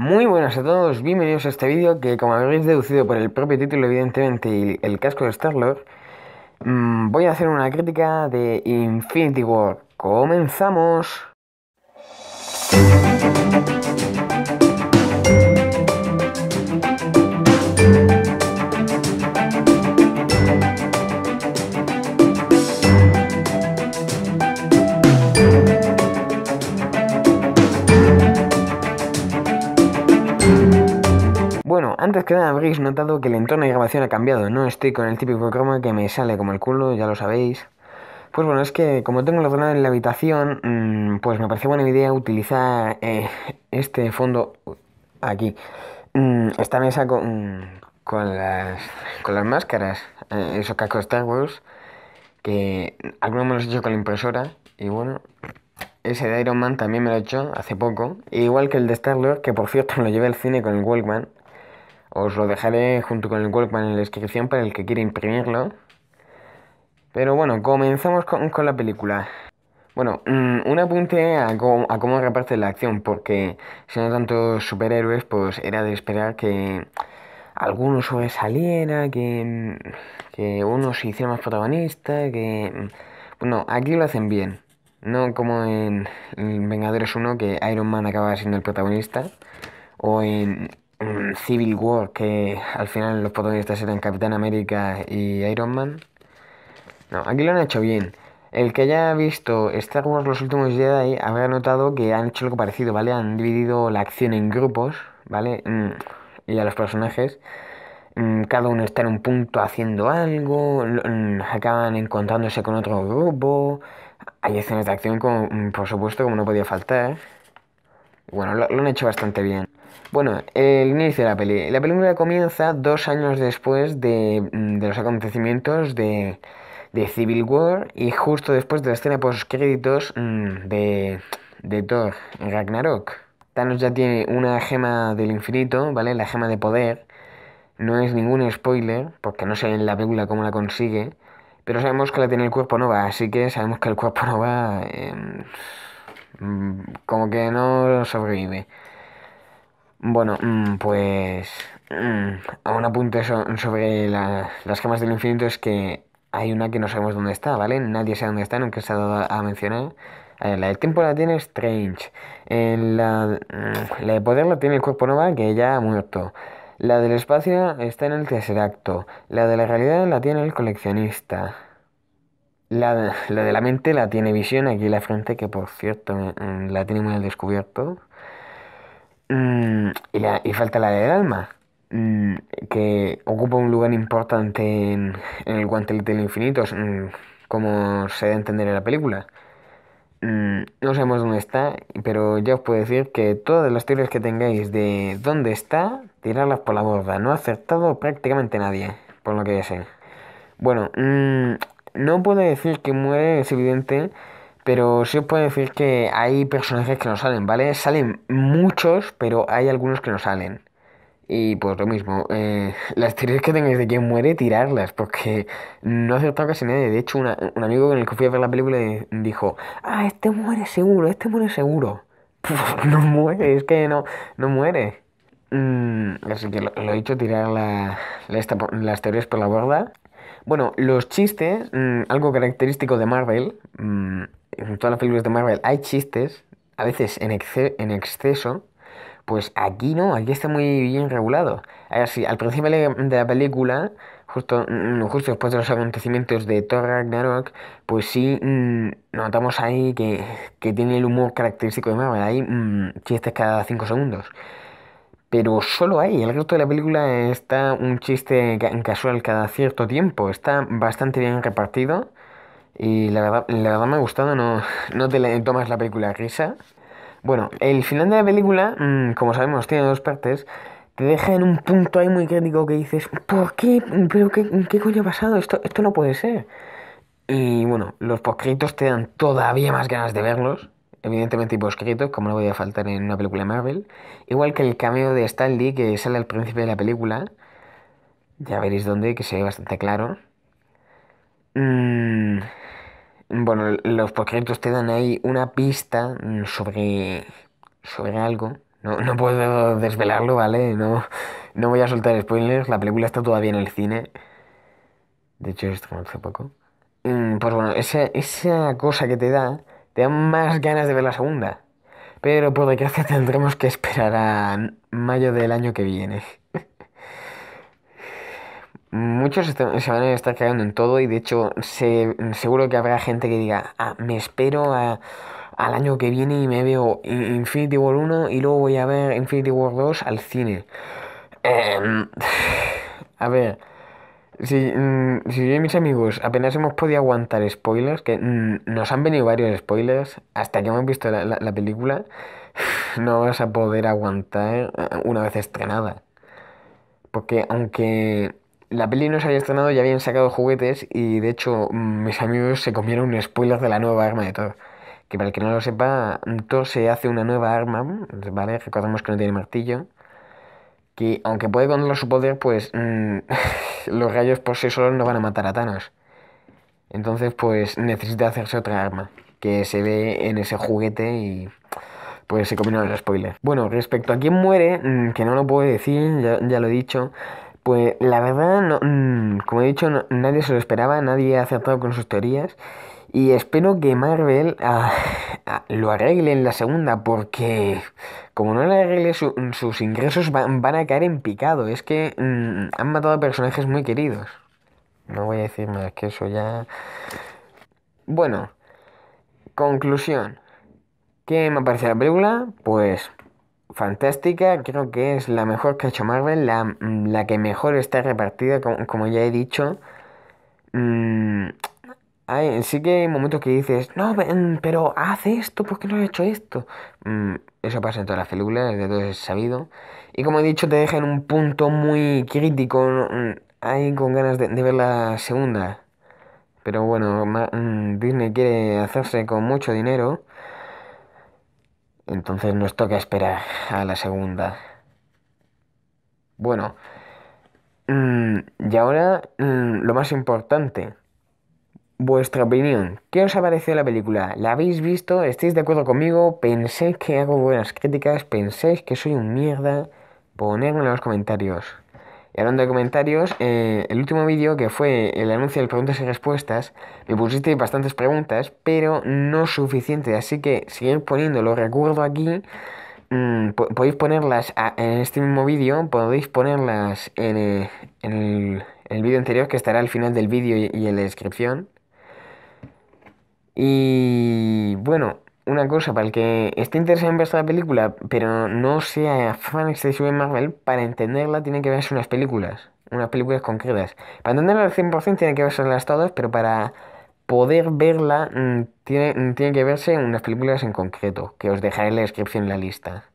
Muy buenas a todos, bienvenidos a este vídeo que como habréis deducido por el propio título evidentemente y el casco de Star-Lord mm, Voy a hacer una crítica de Infinity War ¡Comenzamos! habréis notado que el entorno de grabación ha cambiado. No estoy con el típico croma que me sale como el culo, ya lo sabéis. Pues bueno, es que como tengo el zona en la habitación, mm, pues me pareció buena idea utilizar eh, este fondo aquí. Mm, esta mesa con, mm, con, las, con las máscaras, eh, esos cascos Star Wars, que algunos me los he hecho con la impresora, y bueno, ese de Iron Man también me lo he hecho hace poco. Igual que el de Star-Lord, que por cierto lo llevé al cine con el Walkman. Os lo dejaré junto con el Walkman en la descripción para el que quiera imprimirlo. Pero bueno, comenzamos con, la película. Bueno, mm, un apunte a cómo, a reparte la acción, porque siendo tantos superhéroes, pues era de esperar que alguno sobresaliera, que, mm, que uno se hiciera más protagonista, que... Mm, bueno, aquí lo hacen bien, no como en Vengadores 1, que Iron Man acaba siendo el protagonista, o en Civil War, que al final los protagonistas eran Capitán América y Iron Man. No, aquí lo han hecho bien. El que haya visto Star Wars Los Últimos días habrá notado que han hecho algo parecido, ¿vale? Han dividido la acción en grupos, ¿vale? Mm, y a los personajes. Mm, cada uno está en un punto haciendo algo, mm, acaban encontrándose con otro grupo. Hay escenas de acción, como, por supuesto, como no podía faltar. Bueno, lo, han hecho bastante bien. Bueno, el inicio de la peli. La película comienza dos años después de, mm, los acontecimientos de, de, Civil War y justo después de la escena post-créditos mm, de, de Thor Ragnarok. Thanos ya tiene una gema del infinito, ¿vale? La gema de poder. No es ningún spoiler, porque no sé en la película cómo la consigue, pero sabemos que la tiene el cuerpo Nova, así que sabemos que el cuerpo Nova... Em, Mm, como que no sobrevive. Bueno, mm, pues un mm, apunte sobre la, las camas del infinito es que hay una que no sabemos dónde está, ¿vale? Nadie sabe dónde está, nunca se ha dado a mencionar. Eh, la del tiempo la tiene Strange. Eh, la, la de poder la tiene el cuerpo nova que ya ha muerto. La del espacio está en el tercer acto. La de la realidad la tiene el coleccionista. La, de la mente la tiene visión, aquí la frente, que por cierto mm, la tiene muy al descubierto. Mm, y, falta la del alma, mm, que ocupa un lugar importante en, el guantelete del infinito, como se debe entender en la película. No sabemos dónde está, pero ya os puedo decir que todas las teorías que tengáis de dónde está, tirarlas por la borda. No ha acertado prácticamente nadie, por lo que ya sé. Bueno, no puedo decir que muere, es evidente, pero sí puedo decir que hay personajes que no salen, ¿vale? Salen muchos, pero hay algunos que no salen. Y pues lo mismo, eh, las teorías que tengáis de que muere, tirarlas, porque no ha acertado casi nadie. De hecho, un amigo con el que fui a ver la película dijo, ah, este muere seguro, este muere seguro. no muere, es que no, no muere. Mm, así que lo, he dicho, tirar las teorías por la borda. Bueno, los chistes, mm, algo característico de Marvel, mm, en todas las películas de Marvel hay chistes, a veces en, en exceso, pues aquí no, aquí está muy bien regulado. sí, al principio de la película, justo, mm, justo después de los acontecimientos de Thor Ragnarok, pues sí notamos ahí que, tiene el humor característico de Marvel, hay chistes cada 5 segundos pero solo ahí. El resto de la película está un chiste casual cada cierto tiempo. Está bastante bien repartido. Y la verdad, la verdad me ha gustado, no, no te tomas la película a risa. Bueno, el final de la película, mm, como sabemos, tiene dos partes. Te deja en un punto ahí muy crítico que dices, ¿por qué? qué, coño ha pasado? Esto, esto no puede ser. Y bueno, los poscritos te dan todavía más ganas de verlos. Evidentemente escrito como no voy a faltar en una película Marvel. Igual que el cameo de Stanley que sale al principio de la película. Ya veréis dónde, que se ve bastante claro. Mm, bueno, los poscritos te dan ahí una pista mm, sobre, sobre algo. No, puedo desvelarlo, ¿vale? No, no voy a soltar spoilers. La película está todavía en el cine. De hecho, esto hace poco. Mm, pues bueno, esa, esa cosa que te da te dan más ganas de ver la segunda. Pero por desgracia tendremos que esperar a mayo del año que viene. Muchos se van a estar cagando en todo y de hecho se, seguro que habrá gente que diga, ah, me espero al año que viene y me veo Infinity War 1 y luego voy a ver Infinity War 2 al cine. Em, a ver, si, yo y mis amigos apenas hemos podido aguantar spoilers, que mm, nos han venido varios spoilers, hasta que hemos visto la, película, no vas a poder aguantar eh, una vez estrenada. Porque aunque la peli no se había estrenado, ya habían sacado juguetes y de hecho mm, mis amigos se comieron un spoiler de la nueva arma de Thor. Que para el que no lo sepa, mm, Thor se hace una nueva arma, ¿vale? Recordemos que no tiene martillo que aunque puede controlar su poder, pues mm, los rayos por sí solos no van a matar a Thanos. Entonces, pues necesita hacerse otra arma que se ve en ese juguete y pues se combinan los spoilers. Bueno, respecto a quién muere, mm, que no lo puedo decir, ya, lo he dicho, pues la verdad, no, mm, como he dicho, nadie se lo esperaba, nadie ha acertado con sus teorías y espero que Marvel ah, ah, lo arregle en la segunda, porque como no lo arregle, sus ingresos van, a caer en picado. Es que mm, han matado personajes muy queridos. No voy a decir más, que eso ya. Bueno, conclusión. ¿Qué me parece la película? Pues fantástica, creo que es la mejor que ha hecho Marvel, la, mm, que mejor está repartida, como, ya he dicho. Mm, sí que hay momentos que dices, no, pero haz esto, ¿por qué no has hecho esto? Mm, eso pasa en todas las películas, de todo es sabido. Y como he dicho, te deja en un punto muy crítico, mm, ahí con ganas de, de ver la segunda. Pero bueno, mm, Disney quiere hacerse con mucho dinero, entonces nos toca esperar a la segunda. Bueno, y ahora lo más importante vuestra opinión. ¿Qué os ha parecido la película? ¿La habéis visto? ¿Estáis de acuerdo conmigo? penséis que hago buenas críticas? penséis que soy un mierda? Ponedme en los comentarios. Y hablando de comentarios, eh, el último vídeo que fue el anuncio de preguntas y respuestas, me pusiste bastantes preguntas, pero no suficientes. Así que seguir lo recuerdo aquí. Mm, podéis ponerlas en este mismo vídeo, podéis ponerlas en, eh, el, vídeo anterior que estará al final del vídeo y en la descripción. Y bueno, una cosa, para el que esté interesado en ver esta película, pero no sea fan excesivo de Marvel, para entenderla tiene que verse unas películas, unas películas concretas. Para entenderla al 100% tiene que verse las todas, pero para poder verla mm, mm, tiene, que verse unas películas en concreto, que os dejaré en la descripción la lista.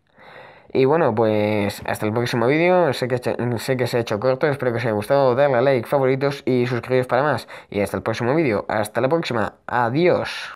Y bueno, pues hasta el próximo vídeo. Sé que, sé que se ha hecho corto, espero que os haya gustado. Darle a like, favoritos y suscribiros para más. Y hasta el próximo vídeo. Hasta la próxima. Adiós.